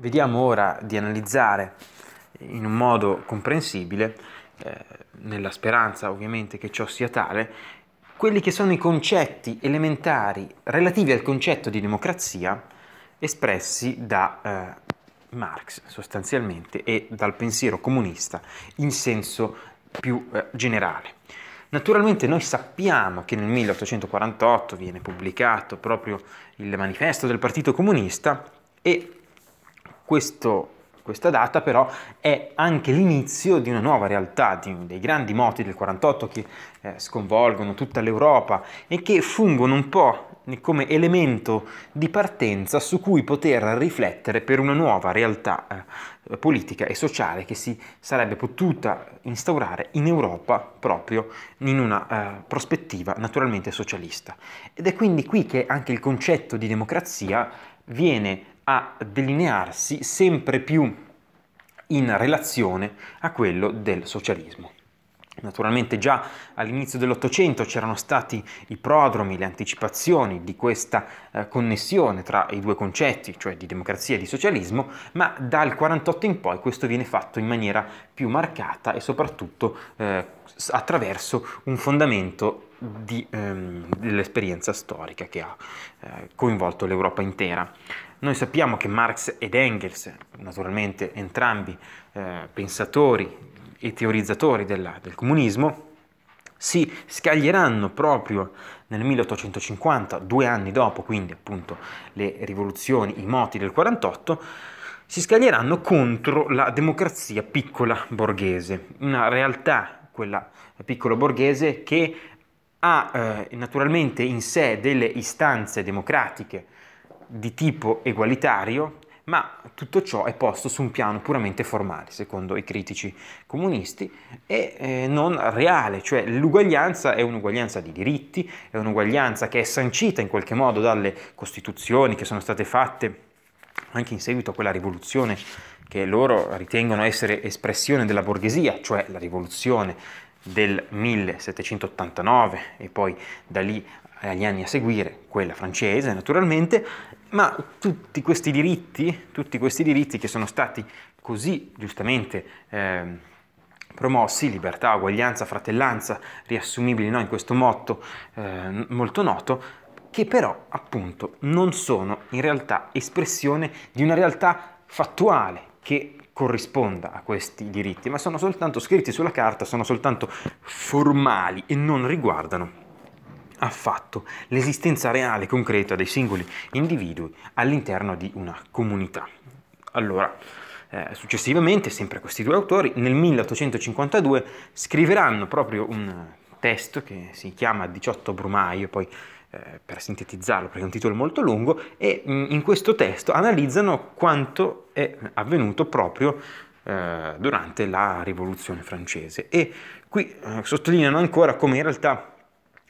Vediamo ora di analizzare in un modo comprensibile, eh, nella speranza ovviamente che ciò sia tale, quelli che sono i concetti elementari relativi al concetto di democrazia espressi da eh, Marx sostanzialmente e dal pensiero comunista in senso più eh, generale. Naturalmente noi sappiamo che nel 1848 viene pubblicato proprio il manifesto del Partito Comunista e questo questa data però è anche l'inizio di una nuova realtà, di, dei grandi moti del 48 che eh, sconvolgono tutta l'Europa e che fungono un po' come elemento di partenza su cui poter riflettere per una nuova realtà eh, politica e sociale che si sarebbe potuta instaurare in Europa proprio in una eh, prospettiva naturalmente socialista. Ed è quindi qui che anche il concetto di democrazia viene a delinearsi sempre più in relazione a quello del socialismo. Naturalmente già all'inizio dell'Ottocento c'erano stati i prodromi, le anticipazioni di questa eh, connessione tra i due concetti, cioè di democrazia e di socialismo, ma dal 48 in poi questo viene fatto in maniera più marcata e soprattutto eh, attraverso un fondamento ehm, dell'esperienza storica che ha eh, coinvolto l'Europa intera. Noi sappiamo che Marx ed Engels, naturalmente entrambi eh, pensatori e teorizzatori della, del comunismo, si scaglieranno proprio nel 1850, due anni dopo quindi appunto le rivoluzioni, i moti del 48, si scaglieranno contro la democrazia piccola borghese, una realtà, quella piccola borghese, che ha eh, naturalmente in sé delle istanze democratiche di tipo egualitario, ma tutto ciò è posto su un piano puramente formale, secondo i critici comunisti, e eh, non reale, cioè l'uguaglianza è un'uguaglianza di diritti, è un'uguaglianza che è sancita in qualche modo dalle costituzioni che sono state fatte anche in seguito a quella rivoluzione che loro ritengono essere espressione della borghesia, cioè la rivoluzione del 1789 e poi da lì agli anni a seguire, quella francese naturalmente, ma tutti questi diritti, tutti questi diritti che sono stati così giustamente eh, promossi, libertà, uguaglianza, fratellanza, riassumibili no, in questo motto eh, molto noto, che però appunto non sono in realtà espressione di una realtà fattuale che corrisponda a questi diritti, ma sono soltanto scritti sulla carta, sono soltanto formali e non riguardano affatto l'esistenza reale concreta dei singoli individui all'interno di una comunità. Allora, eh, successivamente, sempre questi due autori, nel 1852 scriveranno proprio un testo che si chiama 18 Brumaio, poi eh, per sintetizzarlo perché è un titolo molto lungo, e mm, in questo testo analizzano quanto è avvenuto proprio eh, durante la rivoluzione francese e qui eh, sottolineano ancora come in realtà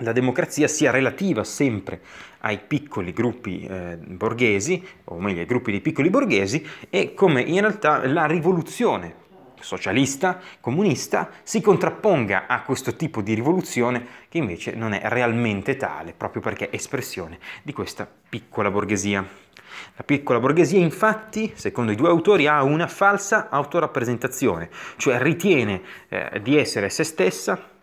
la democrazia sia relativa sempre ai piccoli gruppi eh, borghesi, o meglio ai gruppi di piccoli borghesi, e come in realtà la rivoluzione socialista, comunista, si contrapponga a questo tipo di rivoluzione che invece non è realmente tale, proprio perché è espressione di questa piccola borghesia. La piccola borghesia infatti, secondo i due autori, ha una falsa autorappresentazione, cioè ritiene eh, di essere se stessa,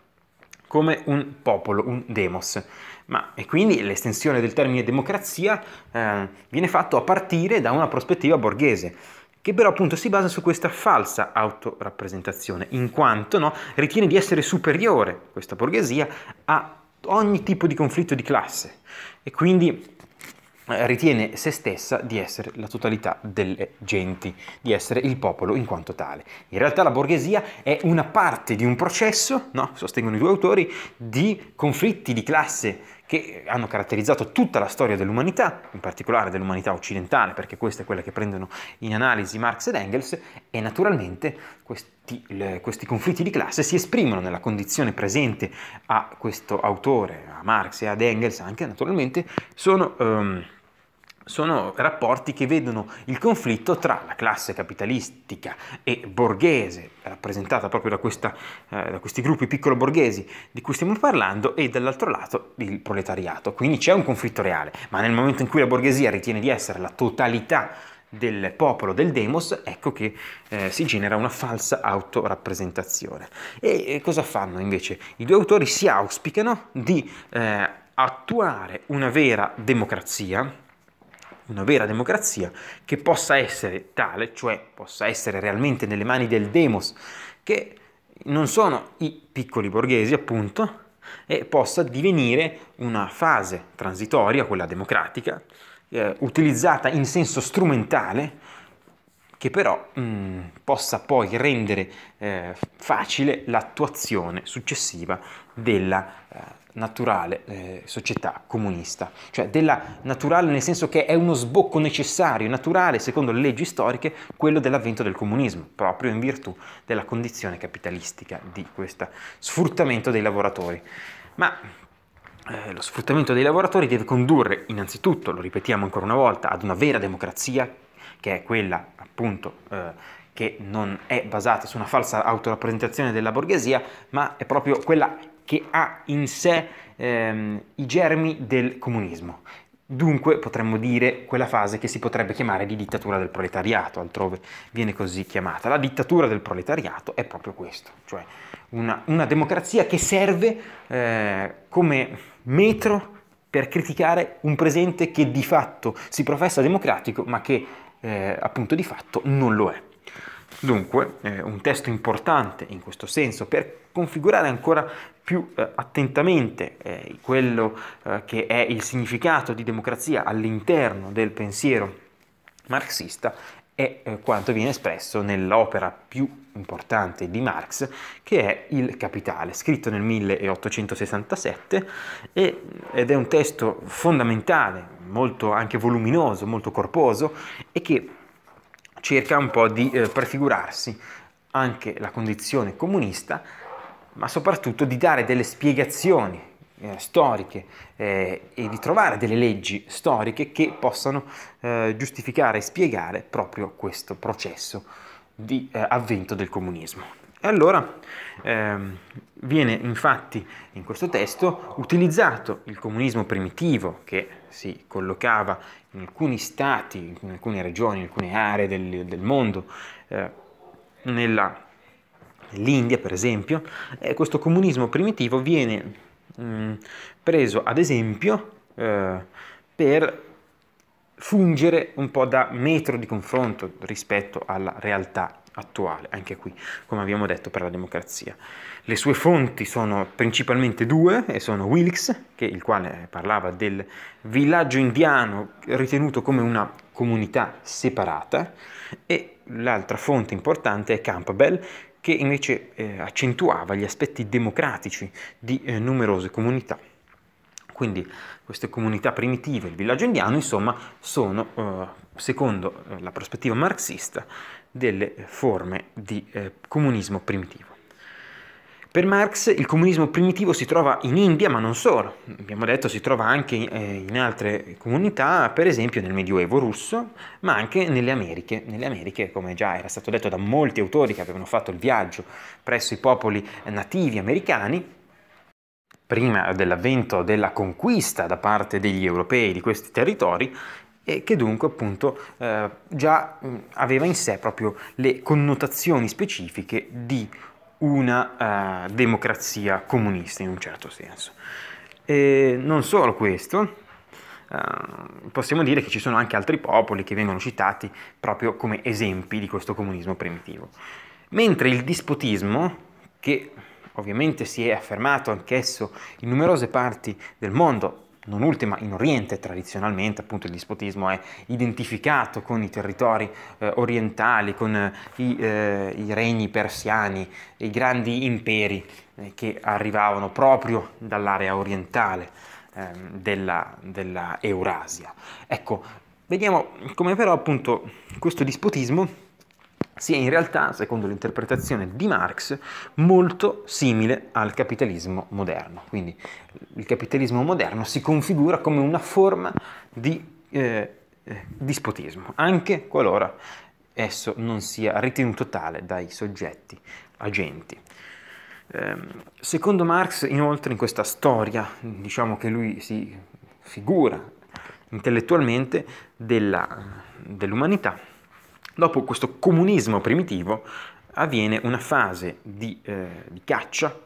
come un popolo, un demos. Ma, e quindi l'estensione del termine democrazia eh, viene fatto a partire da una prospettiva borghese, che però appunto si basa su questa falsa autorappresentazione, in quanto no, ritiene di essere superiore questa borghesia a ogni tipo di conflitto di classe. E quindi eh, ritiene se stessa di essere la totalità delle genti, di essere il popolo in quanto tale. In realtà la borghesia è una parte di un processo, no? sostengono i due autori, di conflitti di classe che hanno caratterizzato tutta la storia dell'umanità, in particolare dell'umanità occidentale, perché questa è quella che prendono in analisi Marx ed Engels, e naturalmente questi, le, questi conflitti di classe si esprimono nella condizione presente a questo autore, a Marx e ad Engels anche, naturalmente, sono... Um, sono rapporti che vedono il conflitto tra la classe capitalistica e borghese, rappresentata proprio da, questa, eh, da questi gruppi piccolo borghesi di cui stiamo parlando, e dall'altro lato il proletariato. Quindi c'è un conflitto reale, ma nel momento in cui la borghesia ritiene di essere la totalità del popolo del demos, ecco che eh, si genera una falsa autorappresentazione. E, e, eh, cosa fanno invece? I due autori si auspicano di eh, attuare una vera democrazia, una vera democrazia che possa essere tale, cioè possa essere realmente nelle mani del demos, che non sono i piccoli borghesi appunto, e possa divenire una fase transitoria, quella democratica, eh, utilizzata in senso strumentale che però mh, mm, possa poi rendere eh, facile l'attuazione successiva della eh, naturale eh, società comunista, cioè della naturale nel senso che è uno sbocco necessario, naturale, secondo le leggi storiche, quello dell'avvento del comunismo, proprio in virtù della condizione capitalistica di questo sfruttamento dei lavoratori. Ma eh, lo sfruttamento dei lavoratori deve condurre innanzitutto, lo ripetiamo ancora una volta, ad una vera democrazia che è quella appunto eh, che non è basata su una falsa autorappresentazione della borghesia, ma è proprio quella che ha in sé ehm, i germi del comunismo. Dunque potremmo dire quella fase che si potrebbe chiamare di dittatura del proletariato, altrove viene così chiamata. La dittatura del proletariato è proprio questo, cioè una, una democrazia che serve eh, come metro per criticare un presente che di fatto si professa democratico ma che eh, appunto di fatto non lo è. Dunque, eh, un testo importante in questo senso per configurare ancora più eh, attentamente eh, quello eh, che è il significato di democrazia all'interno del pensiero marxista è eh, quanto viene espresso nell'opera più importante di Marx, che è Il Capitale, scritto nel 1867 ed è un testo fondamentale, molto anche voluminoso, molto corposo e che cerca un po' di eh, prefigurarsi anche la condizione comunista, ma soprattutto di dare delle spiegazioni eh, storiche eh, e di trovare delle leggi storiche che possano eh, giustificare e spiegare proprio questo processo di eh, avvento del comunismo. E allora ehm, viene infatti in questo testo utilizzato il comunismo primitivo che si collocava in alcuni stati, in alcune regioni, in alcune aree del, del mondo, eh, nell'India per esempio, questo comunismo primitivo viene Mm, preso ad esempio eh, per fungere un po' da metro di confronto rispetto alla realtà attuale, anche qui, come abbiamo detto, per la democrazia. Le sue fonti sono principalmente due, e sono Wilkes, che, il quale parlava del villaggio indiano ritenuto come una comunità separata, e l'altra fonte importante è Campbell, che invece eh, accentuava gli aspetti democratici di eh, numerose comunità. Quindi queste comunità primitive, il villaggio indiano, insomma, sono, eh, secondo eh, la prospettiva marxista, delle forme di eh, comunismo primitivo. Per Marx il comunismo primitivo si trova in India, ma non solo, abbiamo detto si trova anche eh, in altre comunità, per esempio nel Medioevo russo, ma anche nelle Americhe. Nelle Americhe, come già era stato detto da molti autori che avevano fatto il viaggio presso i popoli nativi americani, prima dell'avvento della conquista da parte degli europei di questi territori, e che dunque appunto eh, già aveva in sé proprio le connotazioni specifiche di un una uh, democrazia comunista in un certo senso. E non solo questo, uh, possiamo dire che ci sono anche altri popoli che vengono citati proprio come esempi di questo comunismo primitivo. Mentre il dispotismo, che ovviamente si è affermato anch'esso in numerose parti del mondo, non ultima in Oriente tradizionalmente, appunto il dispotismo è identificato con i territori eh, orientali, con eh, i, eh, i, regni persiani, i grandi imperi eh, che arrivavano proprio dall'area orientale ehm, della, della Eurasia. Ecco, vediamo come però appunto questo dispotismo si è in realtà, secondo l'interpretazione di Marx, molto simile al capitalismo moderno. Quindi il capitalismo moderno si configura come una forma di eh, eh dispotismo, anche qualora esso non sia ritenuto tale dai soggetti agenti. Ehm, secondo Marx, inoltre, in questa storia, diciamo che lui si figura intellettualmente della, dell'umanità, Dopo questo comunismo primitivo avviene una fase di, eh, di caccia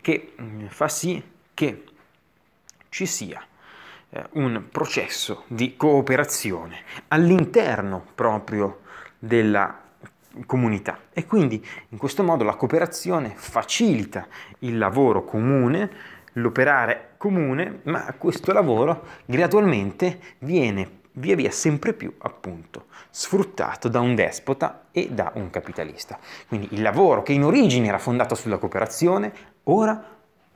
che mm, fa sì che ci sia eh, un processo di cooperazione all'interno proprio della comunità e quindi in questo modo la cooperazione facilita il lavoro comune, l'operare comune, ma questo lavoro gradualmente viene via via sempre più appunto sfruttato da un despota e da un capitalista. Quindi il lavoro che in origine era fondato sulla cooperazione, ora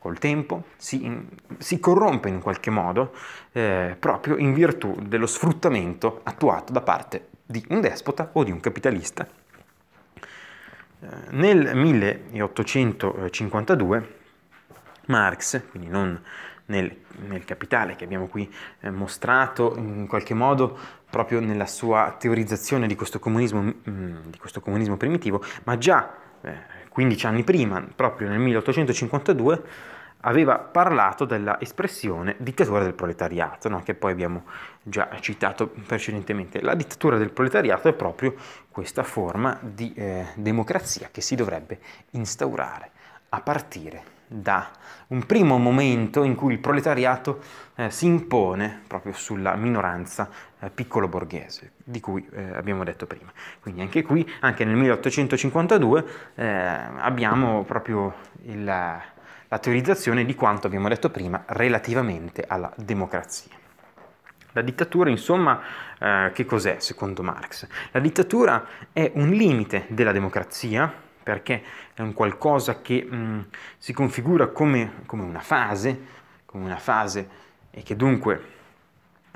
col tempo si, si corrompe in qualche modo eh, proprio in virtù dello sfruttamento attuato da parte di un despota o di un capitalista. Eh, nel 1852 Marx, quindi non nel, nel capitale che abbiamo qui eh, mostrato in qualche modo proprio nella sua teorizzazione di questo comunismo, mm, di questo comunismo primitivo, ma già eh, 15 anni prima, proprio nel 1852, aveva parlato dell'espressione dittatura del proletariato, no? che poi abbiamo già citato precedentemente. La dittatura del proletariato è proprio questa forma di eh, democrazia che si dovrebbe instaurare a partire da un primo momento in cui il proletariato eh, si impone proprio sulla minoranza eh, piccolo borghese, di cui eh, abbiamo detto prima. Quindi anche qui, anche nel 1852, eh, abbiamo proprio il, la teorizzazione di quanto abbiamo detto prima relativamente alla democrazia. La dittatura, insomma, eh, che cos'è secondo Marx? La dittatura è un limite della democrazia, perché è un qualcosa che mh, mm, si configura come, come, una fase, come una fase e che dunque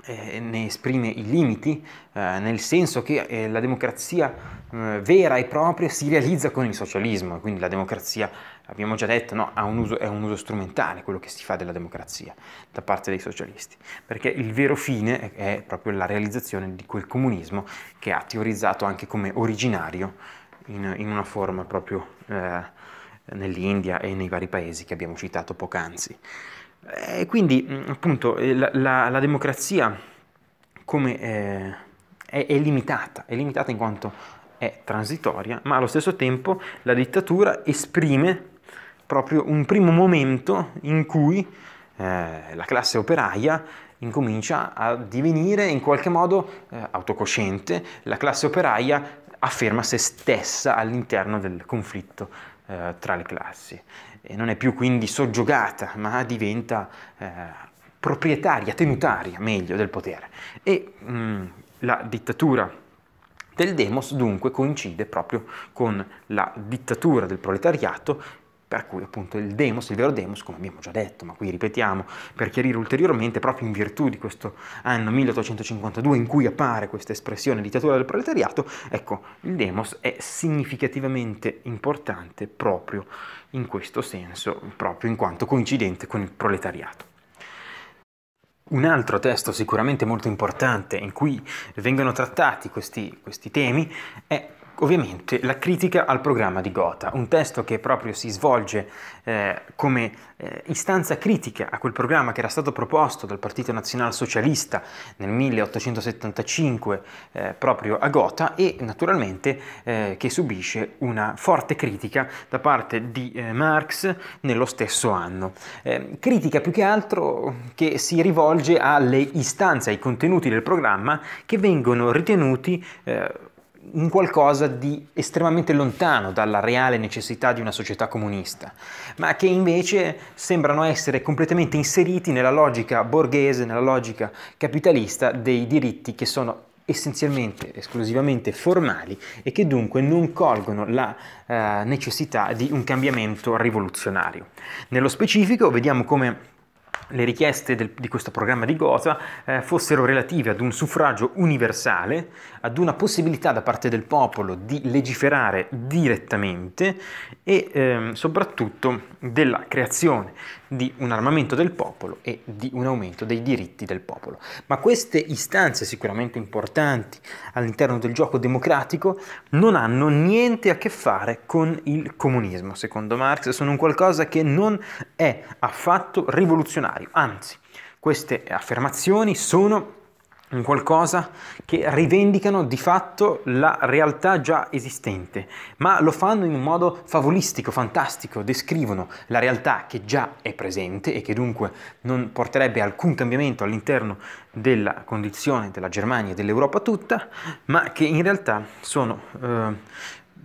eh, ne esprime i limiti, eh, nel senso che eh, la democrazia eh, vera e propria si realizza con il socialismo, quindi la democrazia, abbiamo già detto, no, un uso, è un uso strumentale quello che si fa della democrazia da parte dei socialisti, perché il vero fine è proprio la realizzazione di quel comunismo che ha teorizzato anche come originario in, in una forma proprio eh, nell'India e nei vari paesi che abbiamo citato poc'anzi. Eh, e quindi mm, appunto eh, la, la, la democrazia come, eh, è, è limitata, è limitata in quanto è transitoria, ma allo stesso tempo la dittatura esprime proprio un primo momento in cui eh, la classe operaia incomincia a divenire in qualche modo eh, autocosciente, la classe operaia afferma se stessa all'interno del conflitto eh, tra le classi e non è più quindi soggiogata ma diventa eh, proprietaria, tenutaria meglio del potere e mh, mm, la dittatura del demos dunque coincide proprio con la dittatura del proletariato per cui appunto il demos, il vero demos, come abbiamo già detto, ma qui ripetiamo per chiarire ulteriormente, proprio in virtù di questo anno 1852 in cui appare questa espressione dittatura del proletariato, ecco, il demos è significativamente importante proprio in questo senso, proprio in quanto coincidente con il proletariato. Un altro testo sicuramente molto importante in cui vengono trattati questi, questi temi è ovviamente la critica al programma di Gotha, un testo che proprio si svolge eh, come eh, istanza critica a quel programma che era stato proposto dal Partito Nazionalsocialista nel 1875 eh, proprio a Gotha e naturalmente eh, che subisce una forte critica da parte di eh, Marx nello stesso anno. Eh, critica più che altro che si rivolge alle istanze, ai contenuti del programma che vengono ritenuti in qualcosa di estremamente lontano dalla reale necessità di una società comunista, ma che invece sembrano essere completamente inseriti nella logica borghese, nella logica capitalista dei diritti che sono essenzialmente, esclusivamente formali e che dunque non colgono la eh, necessità di un cambiamento rivoluzionario. Nello specifico vediamo come le richieste del, di questo programma di Gotha eh, fossero relative ad un suffragio universale ad una possibilità da parte del popolo di legiferare direttamente e ehm, soprattutto della creazione di un armamento del popolo e di un aumento dei diritti del popolo. Ma queste istanze sicuramente importanti all'interno del gioco democratico non hanno niente a che fare con il comunismo, secondo Marx, sono un qualcosa che non è affatto rivoluzionario, anzi queste affermazioni sono un qualcosa che rivendicano di fatto la realtà già esistente, ma lo fanno in un modo favolistico, fantastico, descrivono la realtà che già è presente e che dunque non porterebbe alcun cambiamento all'interno della condizione della Germania e dell'Europa tutta, ma che in realtà sono eh,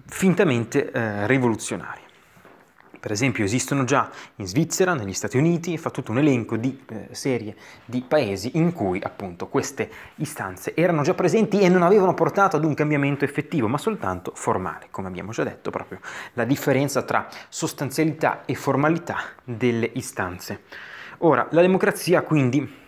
fintamente eh, rivoluzionari. Per esempio esistono già in Svizzera, negli Stati Uniti, fa tutto un elenco di eh, serie di paesi in cui appunto queste istanze erano già presenti e non avevano portato ad un cambiamento effettivo, ma soltanto formale, come abbiamo già detto, proprio la differenza tra sostanzialità e formalità delle istanze. Ora, la democrazia quindi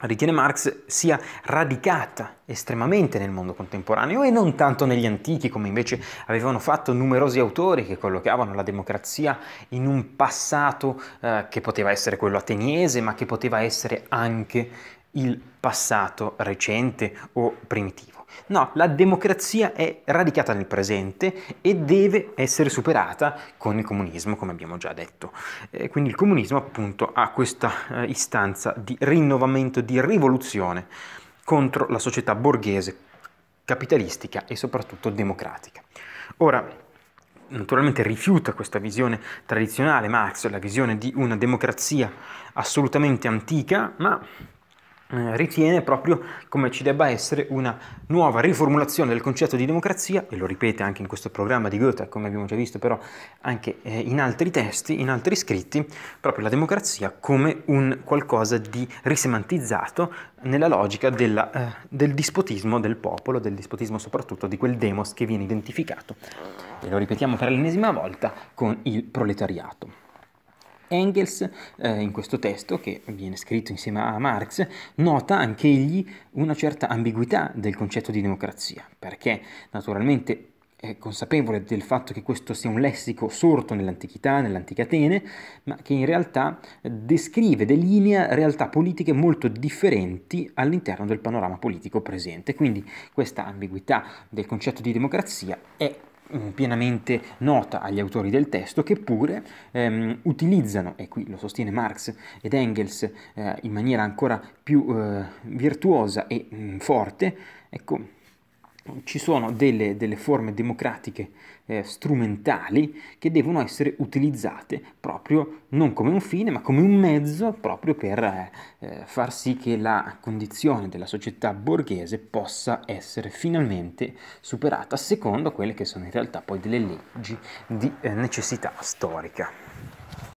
ritiene Marx sia radicata estremamente nel mondo contemporaneo e non tanto negli antichi come invece avevano fatto numerosi autori che collocavano la democrazia in un passato eh, che poteva essere quello ateniese ma che poteva essere anche il passato recente o primitivo. No, la democrazia è radicata nel presente e deve essere superata con il comunismo, come abbiamo già detto. Eh, quindi il comunismo appunto ha questa eh, istanza di rinnovamento, di rivoluzione contro la società borghese, capitalistica e soprattutto democratica. Ora, naturalmente rifiuta questa visione tradizionale Marx, la visione di una democrazia assolutamente antica, ma eh, ritiene proprio come ci debba essere una nuova riformulazione del concetto di democrazia, e lo ripete anche in questo programma di Goethe, come abbiamo già visto però anche eh, in altri testi, in altri scritti, proprio la democrazia come un qualcosa di risemantizzato nella logica della, eh, del dispotismo del popolo, del dispotismo soprattutto di quel demos che viene identificato, e lo ripetiamo per l'ennesima volta, con il proletariato. Engels, eh, in questo testo, che viene scritto insieme a Marx, nota anche egli una certa ambiguità del concetto di democrazia, perché naturalmente è consapevole del fatto che questo sia un lessico sorto nell'antichità, nell'antica Atene, ma che in realtà descrive, delinea realtà politiche molto differenti all'interno del panorama politico presente. Quindi questa ambiguità del concetto di democrazia è Mm, pienamente nota agli autori del testo, che pure ehm, utilizzano, e qui lo sostiene Marx ed Engels eh, in maniera ancora più eh, virtuosa e mh, mm, forte, ecco, ci sono delle, delle forme democratiche eh, strumentali che devono essere utilizzate proprio non come un fine ma come un mezzo proprio per eh, far sì che la condizione della società borghese possa essere finalmente superata secondo quelle che sono in realtà poi delle leggi di eh, necessità storica.